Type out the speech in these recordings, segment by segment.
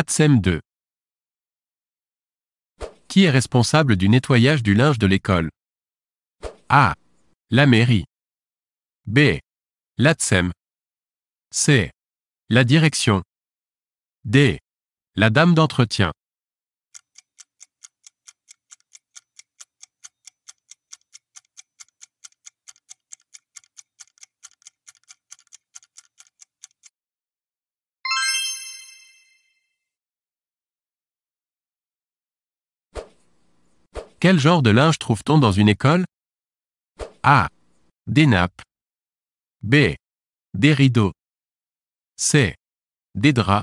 ATSEM 2. Qui est responsable du nettoyage du linge de l'école A. La mairie. B. L'ATSEM. C. La direction. D. La dame d'entretien. Quel genre de linge trouve-t-on dans une école A. Des nappes. B. Des rideaux. C. Des draps.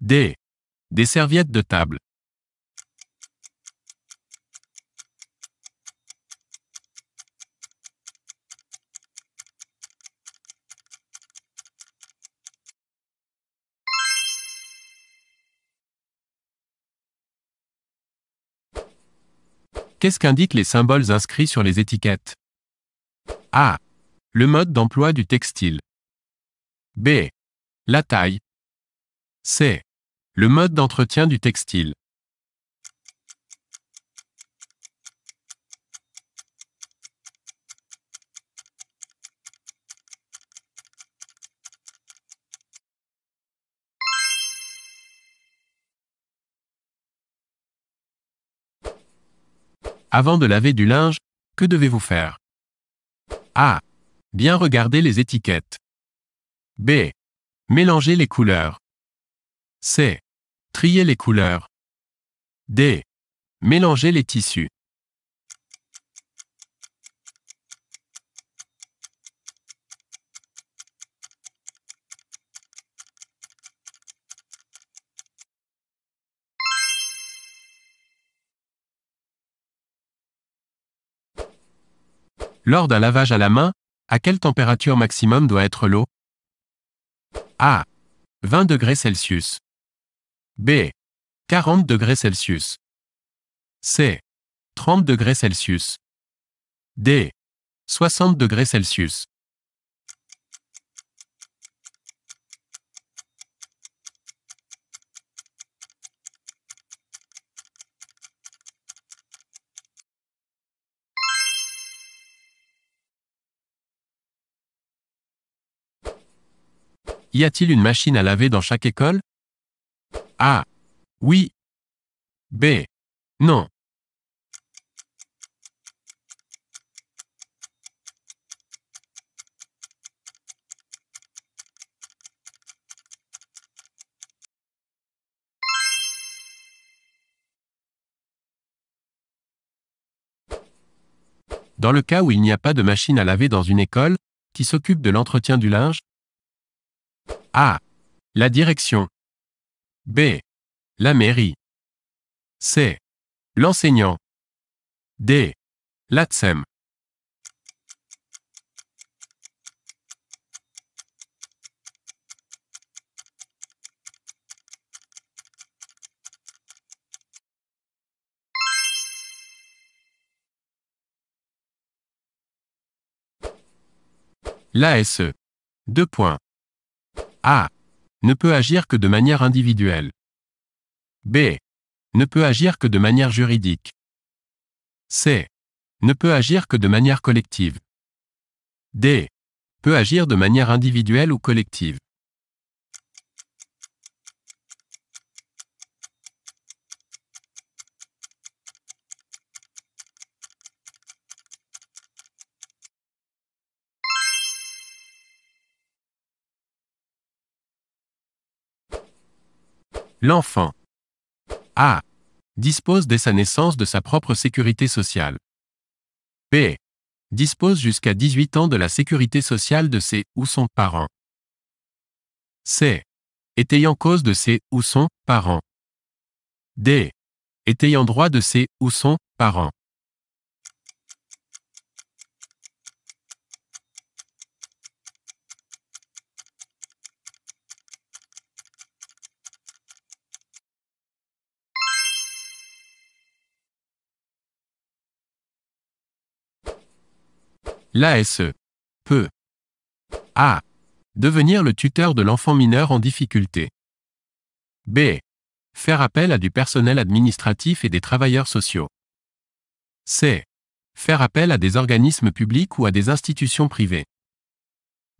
D. Des serviettes de table. Qu'est-ce qu'indiquent les symboles inscrits sur les étiquettes A. Le mode d'emploi du textile. B. La taille. C. Le mode d'entretien du textile. Avant de laver du linge, que devez-vous faire A. Bien regarder les étiquettes. B. Mélanger les couleurs. C. Trier les couleurs. D. Mélanger les tissus. Lors d'un lavage à la main, à quelle température maximum doit être l'eau A. 20 degrés Celsius. B. 40 degrés Celsius. C. 30 degrés Celsius. D. 60 degrés Celsius. Y a-t-il une machine à laver dans chaque école A. Oui. B. Non. Dans le cas où il n'y a pas de machine à laver dans une école, qui s'occupe de l'entretien du linge, a. La direction. B. La mairie. C. L'enseignant. D. L'ATSEM. L'ASE. Deux points. A. Ne peut agir que de manière individuelle. B. Ne peut agir que de manière juridique. C. Ne peut agir que de manière collective. D. Peut agir de manière individuelle ou collective. L'enfant A. Dispose dès sa naissance de sa propre sécurité sociale. B. Dispose jusqu'à 18 ans de la sécurité sociale de ses ou son parent. C. Est ayant cause de ses ou son parent. D. Est ayant droit de ses ou son parent. L'ASE peut A. Devenir le tuteur de l'enfant mineur en difficulté. B. Faire appel à du personnel administratif et des travailleurs sociaux. C. Faire appel à des organismes publics ou à des institutions privées.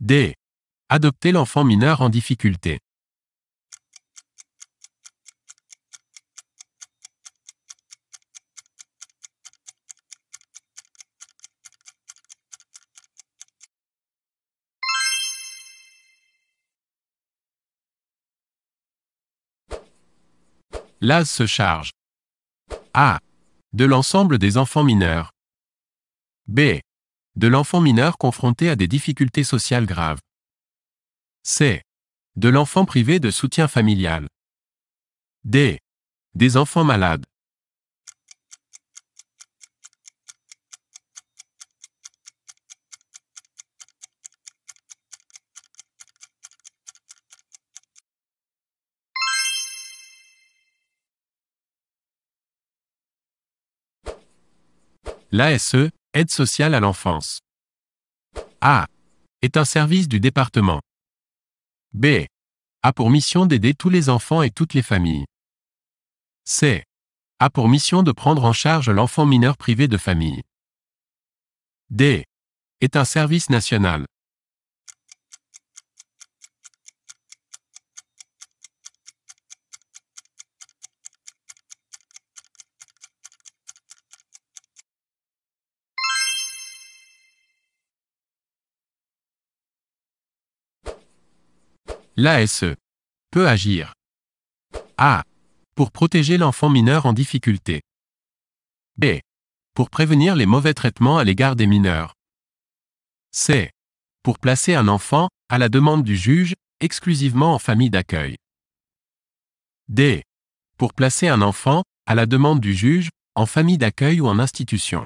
D. Adopter l'enfant mineur en difficulté. L'AS se charge A. De l'ensemble des enfants mineurs. B. De l'enfant mineur confronté à des difficultés sociales graves. C. De l'enfant privé de soutien familial. D. Des enfants malades. L'ASE, Aide sociale à l'enfance. A. Est un service du département. B. A pour mission d'aider tous les enfants et toutes les familles. C. A pour mission de prendre en charge l'enfant mineur privé de famille. D. Est un service national. L'ASE peut agir. A. Pour protéger l'enfant mineur en difficulté. B. Pour prévenir les mauvais traitements à l'égard des mineurs. C. Pour placer un enfant, à la demande du juge, exclusivement en famille d'accueil. D. Pour placer un enfant, à la demande du juge, en famille d'accueil ou en institution.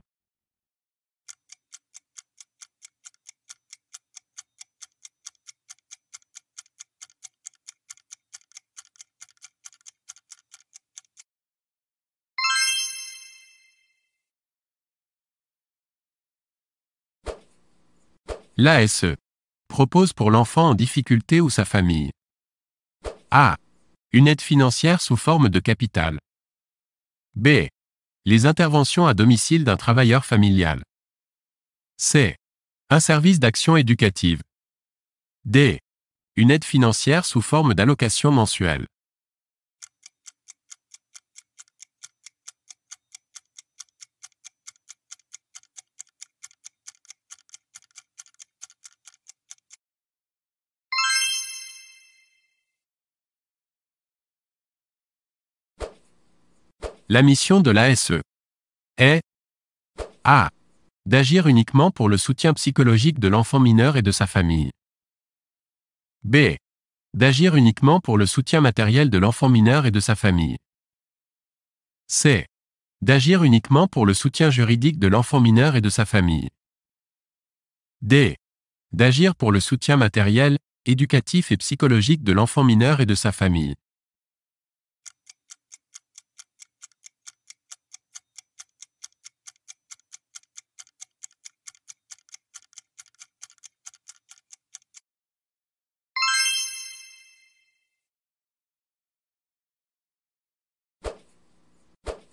L'ASE propose pour l'enfant en difficulté ou sa famille. A. Une aide financière sous forme de capital. B. Les interventions à domicile d'un travailleur familial. C. Un service d'action éducative. D. Une aide financière sous forme d'allocation mensuelle. La mission de l'ASE est A. D'agir uniquement pour le soutien psychologique de l'enfant mineur et de sa famille. B. D'agir uniquement pour le soutien matériel de l'enfant mineur et de sa famille. C. D'agir uniquement pour le soutien juridique de l'enfant mineur et de sa famille. D. D'agir pour le soutien matériel, éducatif et psychologique de l'enfant mineur et de sa famille.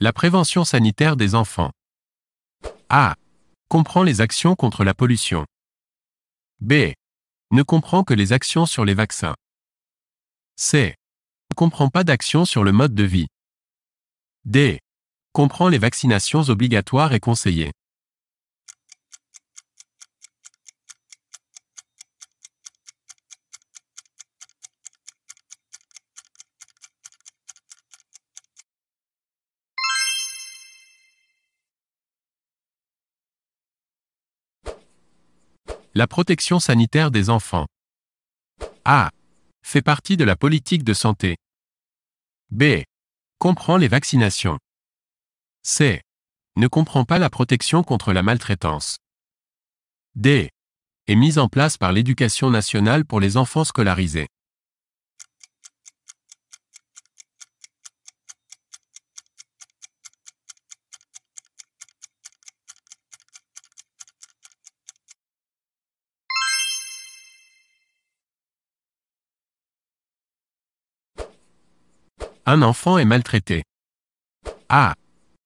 La prévention sanitaire des enfants. A. Comprend les actions contre la pollution. B. Ne comprend que les actions sur les vaccins. C. Ne comprend pas d'action sur le mode de vie. D. Comprend les vaccinations obligatoires et conseillées. La protection sanitaire des enfants. A. Fait partie de la politique de santé. B. Comprend les vaccinations. C. Ne comprend pas la protection contre la maltraitance. D. Est mise en place par l'éducation nationale pour les enfants scolarisés. Un enfant est maltraité. A.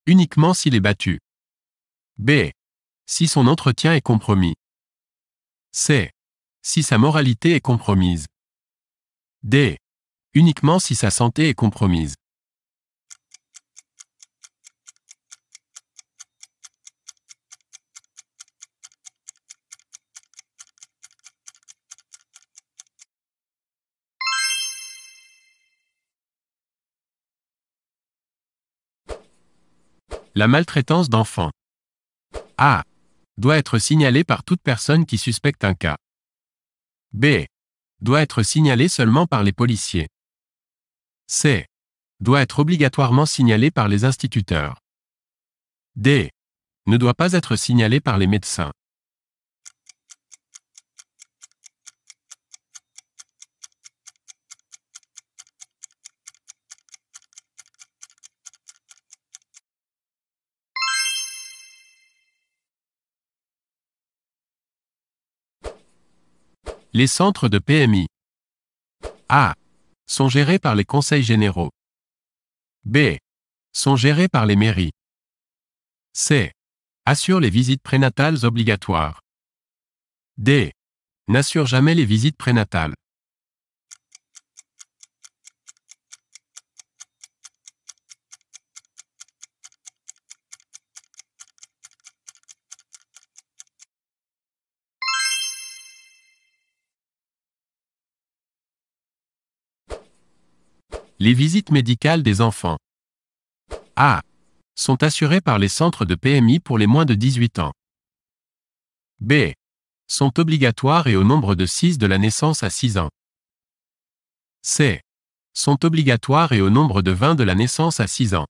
Uniquement s'il est battu. B. Si son entretien est compromis. C. Si sa moralité est compromise. D. Uniquement si sa santé est compromise. La maltraitance d'enfants. A. Doit être signalée par toute personne qui suspecte un cas. B. Doit être signalée seulement par les policiers. C. Doit être obligatoirement signalée par les instituteurs. D. Ne doit pas être signalée par les médecins. Les centres de PMI. A. Sont gérés par les conseils généraux. B. Sont gérés par les mairies. C. assure les visites prénatales obligatoires. D. n'assure jamais les visites prénatales. Les visites médicales des enfants A. Sont assurées par les centres de PMI pour les moins de 18 ans. B. Sont obligatoires et au nombre de 6 de la naissance à 6 ans. C. Sont obligatoires et au nombre de 20 de la naissance à 6 ans.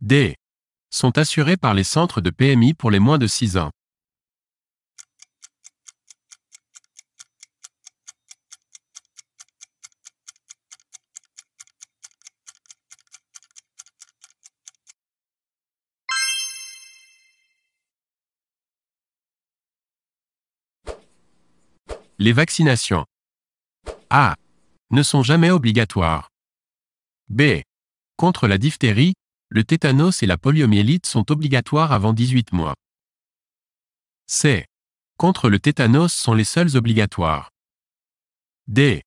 D. Sont assurées par les centres de PMI pour les moins de 6 ans. Les vaccinations. A. Ne sont jamais obligatoires. B. Contre la diphtérie, le tétanos et la poliomyélite sont obligatoires avant 18 mois. C. Contre le tétanos sont les seuls obligatoires. D.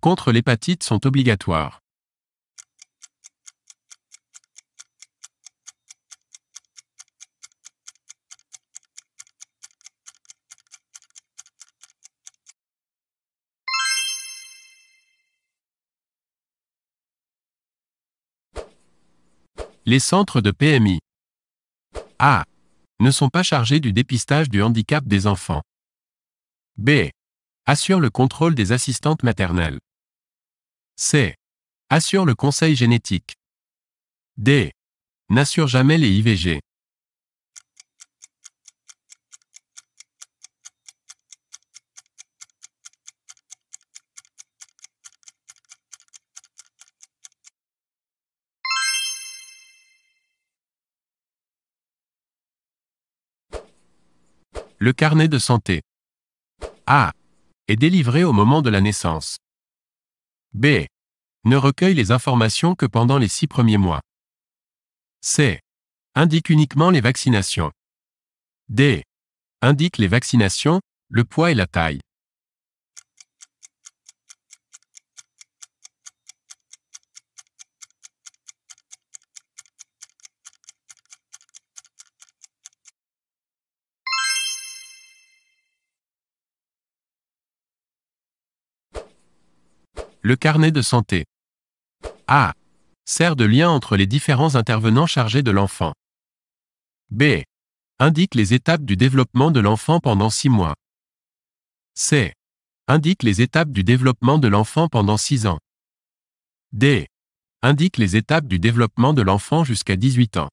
Contre l'hépatite sont obligatoires. Les centres de PMI A. Ne sont pas chargés du dépistage du handicap des enfants. B. assure le contrôle des assistantes maternelles. C. assure le conseil génétique. D. n'assure jamais les IVG. Le carnet de santé. A. Est délivré au moment de la naissance. B. Ne recueille les informations que pendant les six premiers mois. C. Indique uniquement les vaccinations. D. Indique les vaccinations, le poids et la taille. Le carnet de santé. A. Sert de lien entre les différents intervenants chargés de l'enfant. B. Indique les étapes du développement de l'enfant pendant 6 mois. C. Indique les étapes du développement de l'enfant pendant 6 ans. D. Indique les étapes du développement de l'enfant jusqu'à 18 ans.